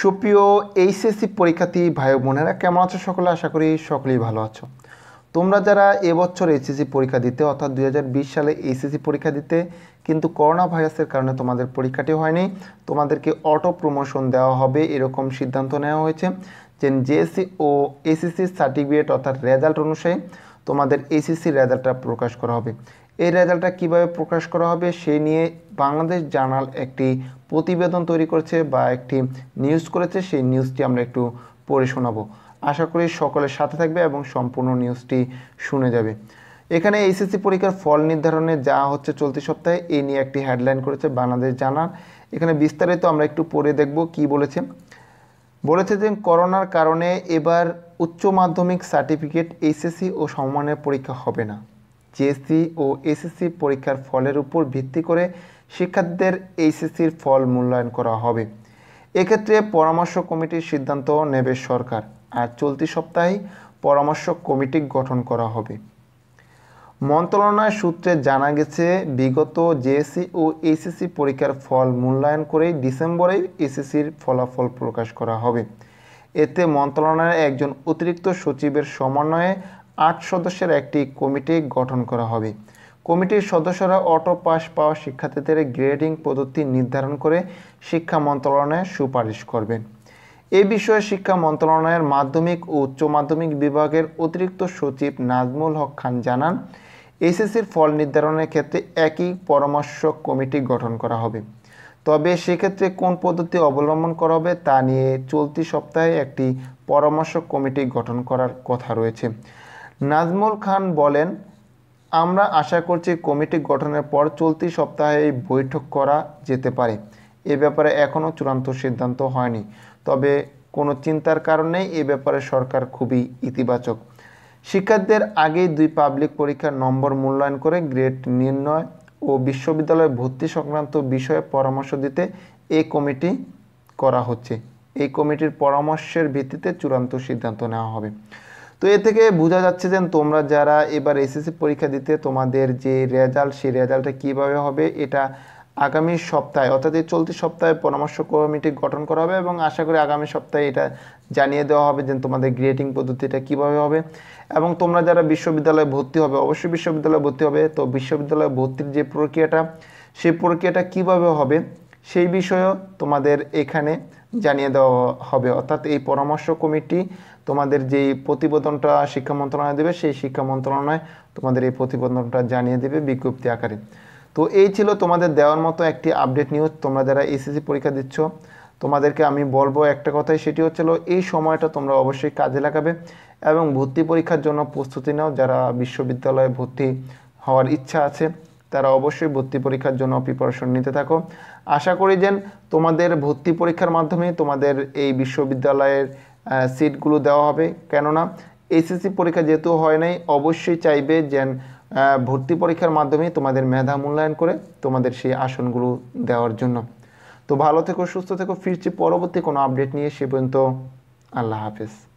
সুপ্রিয় এইচএসসি পরীক্ষার্থী ভাই বোনেরা কেমন আছো সকলে আশা করি সকলেই ভালো আছো তোমরা যারা এবছর এইচএসসি পরীক্ষা দিতে অর্থাৎ দু সালে এইচএসসি পরীক্ষা দিতে কিন্তু করোনা ভাইরাসের কারণে তোমাদের পরীক্ষাটি হয়নি তোমাদেরকে অটো প্রমোশন দেওয়া হবে এরকম সিদ্ধান্ত নেওয়া হয়েছে যে জেএসসি ও এসএসসি সার্টিফিকেট অর্থাৎ রেজাল্ট অনুসারে তোমাদের এসএসসি রেজাল্টটা প্রকাশ করা হবে এই রেজাল্টটা কিভাবে প্রকাশ করা হবে সে নিয়ে বাংলাদেশ জার্নাল একটি প্রতিবেদন তৈরি করেছে বা একটি নিউজ করেছে সেই নিউজটি আমরা একটু পড়ে শোনাবো আশা করি সকলের সাথে থাকবে এবং সম্পূর্ণ নিউজটি শুনে যাবে এখানে এইচএসসি পরীক্ষার ফল নির্ধারণে যা হচ্ছে চলতি সপ্তাহে এই নিয়ে একটি হেডলাইন করেছে বাংলাদেশ জানার এখানে বিস্তারিত আমরা একটু পড়ে দেখব কি বলেছে বলেছে যে করোনার কারণে এবার উচ্চ মাধ্যমিক সার্টিফিকেট এইচএসসি ও সম্মানের পরীক্ষা হবে না জেসি ও এসএসসি পরীক্ষার ফলের উপর ভিত্তি করে শিক্ষার্থীদের এইচএসসির ফল মূল্যায়ন করা হবে এক্ষেত্রে পরামর্শ কমিটির সিদ্ধান্ত নেবে সরকার আর চলতি সপ্তাহে পরামর্শ কমিটি গঠন করা হবে মন্ত্রণালয় সূত্রে জানা গেছে বিগত জেএসসি ও এসএসসি পরীক্ষার ফল মূল্যায়ন করে ডিসেম্বরে এসএসসির ফলাফল প্রকাশ করা হবে এতে মন্ত্রণালয়ের একজন অতিরিক্ত সচিবের সমন্বয়ে আট সদস্যের একটি কমিটি গঠন করা হবে কমিটির সদস্যরা অটো পাস পাওয়া শিক্ষার্থীদের গ্রেডিং পদ্ধতি নির্ধারণ করে শিক্ষা মন্ত্রণালয়ে সুপারিশ করবেন এ বিষয়ে শিক্ষা মন্ত্রণালয়ের মাধ্যমিক ও উচ্চ মাধ্যমিক বিভাগের অতিরিক্ত সচিব নাজমুল হক খান জানান এসএসসির ফল নির্ধারণের ক্ষেত্রে একই পরামর্শ কমিটি গঠন করা হবে তবে সেক্ষেত্রে কোন পদ্ধতি অবলম্বন করা হবে তা নিয়ে চলতি সপ্তাহে একটি পরামর্শ কমিটি গঠন করার কথা রয়েছে নাজমুল খান বলেন আমরা আশা করছি কমিটি গঠনের পর চলতি সপ্তাহে এই বৈঠক করা যেতে পারে এ ব্যাপারে এখনও চূড়ান্ত সিদ্ধান্ত হয়নি তবে কোনো চিন্তার কারণে এ ব্যাপারে সরকার খুবই ইতিবাচক শিক্ষার্থীদের আগেই দুই পাবলিক পরীক্ষার নম্বর মূল্যায়ন করে গ্রেড নির্ণয় ও বিশ্ববিদ্যালয়ে ভর্তি সংক্রান্ত বিষয়ে পরামর্শ দিতে এই কমিটি করা হচ্ছে এই কমিটির পরামর্শের ভিত্তিতে চূড়ান্ত সিদ্ধান্ত নেওয়া হবে তো এ থেকে বোঝা যাচ্ছে যে তোমরা যারা এবার এসএসসি পরীক্ষা দিতে তোমাদের যে রেজাল্ট সেই রেজাল্টটা কীভাবে হবে এটা আগামী সপ্তাহে অর্থাৎ এই চলতি সপ্তাহে পরামর্শ কমিটি গঠন করা হবে এবং আশা করি আগামী সপ্তাহে এটা জানিয়ে দেওয়া হবে যে তোমাদের গ্রেডিং পদ্ধতিটা কিভাবে হবে এবং তোমরা যারা বিশ্ববিদ্যালয়ে ভর্তি হবে অবশ্যই বিশ্ববিদ্যালয়ে ভর্তি হবে তো বিশ্ববিদ্যালয়ে ভর্তির যে প্রক্রিয়াটা সেই প্রক্রিয়াটা কিভাবে হবে সেই বিষয়েও তোমাদের এখানে জানিয়ে দেওয়া হবে অর্থাৎ এই পরামর্শ কমিটি তোমাদের যেই প্রতিবেদনটা শিক্ষা মন্ত্রণালয় দেবে সেই শিক্ষা মন্ত্রণালয় তোমাদের এই প্রতিবেদনটা জানিয়ে দেবে বিজ্ঞপ্তি আকারে তো এই ছিল তোমাদের দেওয়ার মতো একটি আপডেট নিউজ তোমরা যারা এসএসসি পরীক্ষা দিচ্ছ তোমাদেরকে আমি বলবো একটা কথাই সেটি হচ্ছিল এই সময়টা তোমরা অবশ্যই কাজে লাগাবে এবং ভর্তি পরীক্ষার জন্য প্রস্তুতি নাও যারা বিশ্ববিদ্যালয়ে ভর্তি হওয়ার ইচ্ছা আছে তারা অবশ্যই ভর্তি পরীক্ষার জন্য প্রিপারেশন নিতে থাকো আশা করি যেন তোমাদের ভর্তি পরীক্ষার মাধ্যমে তোমাদের এই বিশ্ববিদ্যালয়ের সিটগুলো দেওয়া হবে কেননা এসএসসি পরীক্ষা যেহেতু হয় নাই অবশ্যই চাইবে যেন ভর্তি পরীক্ষার মাধ্যমে তোমাদের মেধা মূল্যায়ন করে তোমাদের সেই আসনগুলো দেওয়ার জন্য তো ভালো থেকো সুস্থ থেকো ফিরছি পরবর্তী কোনো আপডেট নিয়ে সে পর্যন্ত আল্লাহ হাফেজ